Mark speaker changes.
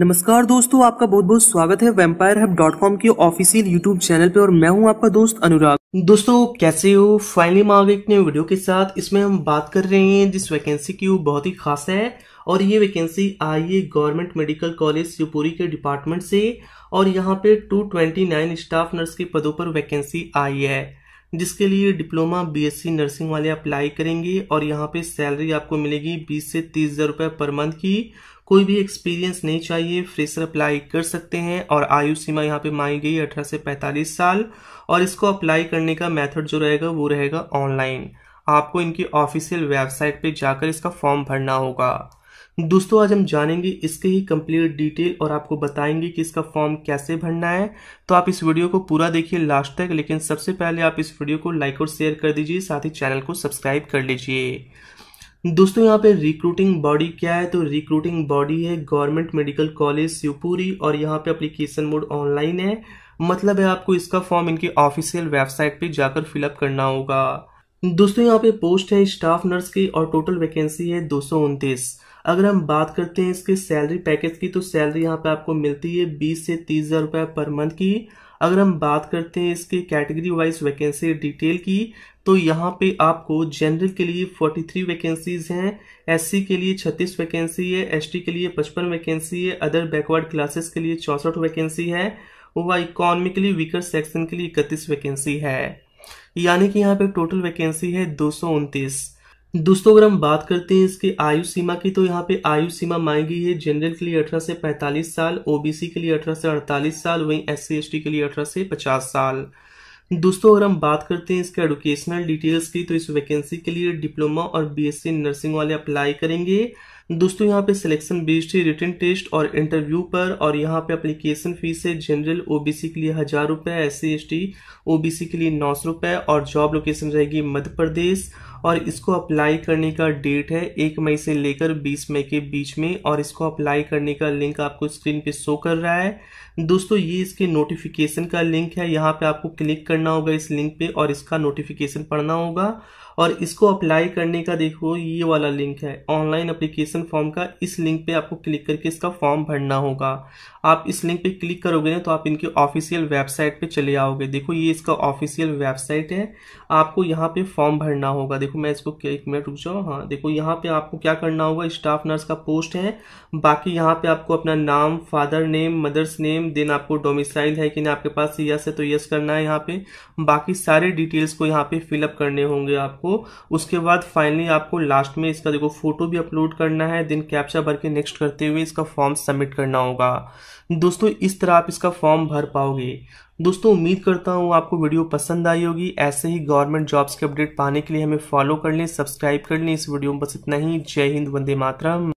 Speaker 1: नमस्कार दोस्तों आपका बहुत बहुत स्वागत है वेम्पायर हब डॉट कॉम के ऑफिशियल यूट्यूब चैनल पे और मैं हूं आपका दोस्त अनुराग दोस्तों कैसे हो फाइनली मैं एक नए वीडियो के साथ इसमें हम बात कर रहे हैं जिस वैकेंसी की वो बहुत ही खास है और ये वैकेंसी आई है गवर्नमेंट मेडिकल कॉलेज शिवपुरी के डिपार्टमेंट से और यहाँ पे टू स्टाफ नर्स के पदों पर वैकेंसी आई है जिसके लिए डिप्लोमा बीएससी नर्सिंग वाले अप्लाई करेंगे और यहाँ पे सैलरी आपको मिलेगी बीस से तीस हज़ार रुपये पर मंथ की कोई भी एक्सपीरियंस नहीं चाहिए फ्रेशर अप्लाई कर सकते हैं और आयु सीमा यहाँ पे मांगी गई अठारह से पैंतालीस साल और इसको अप्लाई करने का मेथड जो रहेगा वो रहेगा ऑनलाइन आपको इनकी ऑफिशियल वेबसाइट पर जाकर इसका फॉर्म भरना होगा दोस्तों आज हम जानेंगे इसके ही कंप्लीट डिटेल और आपको बताएंगे कि इसका फॉर्म कैसे भरना है तो आप इस वीडियो को पूरा देखिए लास्ट तक लेकिन सबसे पहले आप इस वीडियो को लाइक और शेयर कर दीजिए साथ ही चैनल को सब्सक्राइब कर लीजिए दोस्तों यहाँ पे रिक्रूटिंग बॉडी क्या है तो रिक्रूटिंग बॉडी है गवर्नमेंट मेडिकल कॉलेज शिवपुरी और यहाँ पे अप्लीकेशन मोड ऑनलाइन है मतलब है आपको इसका फॉर्म इनके ऑफिशियल वेबसाइट पे जाकर फिलअप करना होगा दोस्तों यहाँ पे पोस्ट है स्टाफ नर्स की और टोटल वैकेंसी है दो सौ अगर हम बात करते हैं इसके सैलरी पैकेज की तो सैलरी यहाँ पे आपको मिलती है बीस से तीस हज़ार रुपये पर मंथ की अगर हम बात करते हैं इसके कैटेगरी वाइज वैकेंसी डिटेल की तो यहाँ पे आपको जनरल के लिए 43 वैकेंसीज हैं एससी के लिए 36 वैकेंसी है एसटी के लिए 55 वैकेंसी है अदर बैकवर्ड क्लासेस के लिए चौंसठ वैकेंसी है व इकोनॉमिकली वीकर सेक्शन के लिए इकतीस वैकेंसी है यानी कि यहाँ पे टोटल वैकेंसी है दो सौ उनतीस दोस्तों अगर हम बात करते हैं इसके आयु सीमा की तो यहाँ पे आयु सीमा मांगी है जनरल के लिए अठारह से 45 साल ओबीसी के लिए अठारह से 48 साल वहीं एस सी के लिए अठारह से 50 साल दोस्तों अगर हम बात करते हैं इसके एडुकेशनल डिटेल्स की तो इस वैकेंसी के लिए डिप्लोमा और बीएससी नर्सिंग वाले अप्लाई करेंगे दोस्तों यहाँ पे सिलेक्शन बेस्ड है रिटर्न टेस्ट और इंटरव्यू पर और यहाँ पे अप्लीकेशन फीस है जनरल ओबीसी के लिए हज़ार रुपये S C S T OBC के लिए नौ सौ रुपये और जॉब लोकेशन रहेगी मध्य प्रदेश और इसको अप्लाई करने का डेट है एक मई से लेकर बीस मई के बीच में और इसको अप्लाई करने का लिंक आपको स्क्रीन पे शो कर रहा है दोस्तों ये इसके नोटिफिकेशन का लिंक है यहाँ पे आपको क्लिक करना होगा इस लिंक पे और इसका नोटिफिकेशन पढ़ना होगा और इसको अप्लाई करने का देखो ये वाला लिंक है ऑनलाइन अप्लीकेशन फॉर्म का इस लिंक पे आपको क्लिक करके इसका फॉर्म भरना होगा आप इस लिंक पे क्लिक करोगे ना तो आप इनके ऑफिशियल वेबसाइट पे चले आओगे देखो ये इसका ऑफिशियल वेबसाइट है आपको यहाँ पे फॉर्म भरना होगा देखो देखो मैं इसको एक मिनट रुक जाऊँ हाँ देखो यहाँ पे आपको क्या करना होगा स्टाफ नर्स का पोस्ट है बाकी यहाँ पे आपको अपना नाम father name mother's name then आपको डोमिसाइल है कि नहीं आपके पास यस है तो यस करना है यहाँ पे बाकी सारे डिटेल्स को यहाँ पे फिलअप करने होंगे आपको उसके बाद फाइनली आपको लास्ट में इसका देखो फोटो भी अपलोड करना है देन कैप्चा भर के नेक्स्ट करते हुए इसका फॉर्म सबमिट करना होगा दोस्तों इस तरह आप इसका फॉर्म भर पाओगे दोस्तों उम्मीद करता हूँ आपको वीडियो पसंद आई होगी ऐसे ही गवर्नमेंट जॉब्स के अपडेट पाने के लिए हमें फॉलो कर लें सब्सक्राइब कर लें इस वीडियो में बस इतना ही जय हिंद वंदे मातरम